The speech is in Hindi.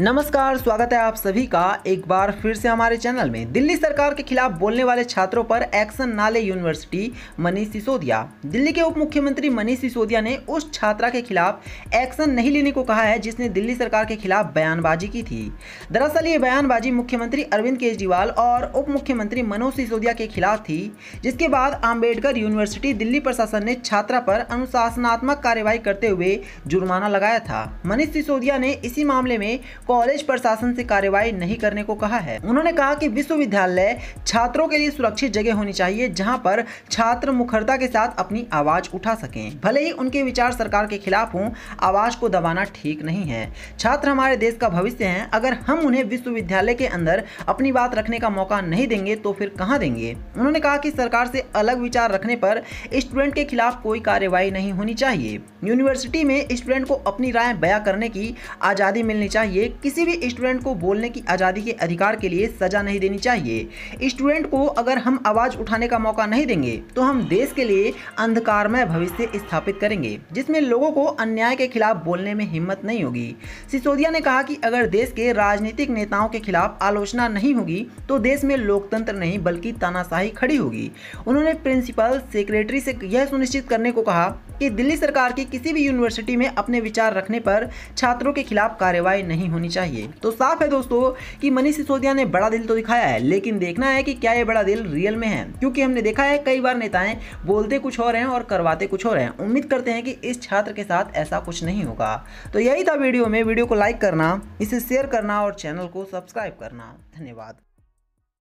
नमस्कार स्वागत है आप सभी का एक बार फिर से हमारे चैनल में दिल्ली सरकार के खिलाफ बोलने वाले छात्रों पर एक्शन ना ले यूनिवर्सिटी मनीष सिसोदिया दिल्ली के उप मुख्यमंत्री मनीष सिसोदिया ने उस छात्रा के खिलाफ एक्शन नहीं लेने को कहा है जिसने दिल्ली सरकार के खिलाफ बयानबाजी की थी दरअसल ये बयानबाजी मुख्यमंत्री अरविंद केजरीवाल और उप मुख्यमंत्री मनोज सिसोदिया के खिलाफ थी जिसके बाद आम्बेडकर यूनिवर्सिटी दिल्ली प्रशासन ने छात्रा पर अनुशासनात्मक कार्यवाही करते हुए जुर्माना लगाया था मनीष सिसोदिया ने इसी मामले में कॉलेज प्रशासन से कार्यवाही नहीं करने को कहा है उन्होंने कहा कि विश्वविद्यालय छात्रों के लिए सुरक्षित जगह होनी चाहिए जहां पर छात्र मुखरता के साथ अपनी आवाज उठा सकें भले ही उनके विचार सरकार के खिलाफ हों आवाज को दबाना ठीक नहीं है छात्र हमारे देश का भविष्य है अगर हम उन्हें विश्वविद्यालय के अंदर अपनी बात रखने का मौका नहीं देंगे तो फिर कहाँ देंगे उन्होंने कहा की सरकार से अलग विचार रखने पर स्टूडेंट के खिलाफ कोई कार्यवाही नहीं होनी चाहिए यूनिवर्सिटी में स्टूडेंट को अपनी राय बया करने की आज़ादी मिलनी चाहिए किसी भी स्टूडेंट को बोलने की आज़ादी के अधिकार के लिए सजा नहीं देनी चाहिए स्टूडेंट को अगर हम आवाज़ उठाने का मौका नहीं देंगे तो हम देश के लिए अंधकारमय भविष्य स्थापित करेंगे जिसमें लोगों को अन्याय के खिलाफ बोलने में हिम्मत नहीं होगी सिसोदिया ने कहा कि अगर देश के राजनीतिक नेताओं के खिलाफ आलोचना नहीं होगी तो देश में लोकतंत्र नहीं बल्कि तानाशाही खड़ी होगी उन्होंने प्रिंसिपल सेक्रेटरी से यह सुनिश्चित करने को कहा कि दिल्ली सरकार की किसी भी यूनिवर्सिटी में अपने विचार रखने पर छात्रों के खिलाफ कार्रवाई नहीं होनी होनी चाहिए तो साफ है दोस्तों कि मनीष सिसोदिया ने बड़ा दिल तो दिखाया है लेकिन देखना है कि क्या ये बड़ा दिल रियल में है क्योंकि हमने देखा है कई बार नेताएं बोलते कुछ और हैं और करवाते कुछ और हैं उम्मीद करते हैं कि इस छात्र के साथ ऐसा कुछ नहीं होगा तो यही था वीडियो में वीडियो को लाइक करना इसे शेयर करना और चैनल को सब्सक्राइब करना धन्यवाद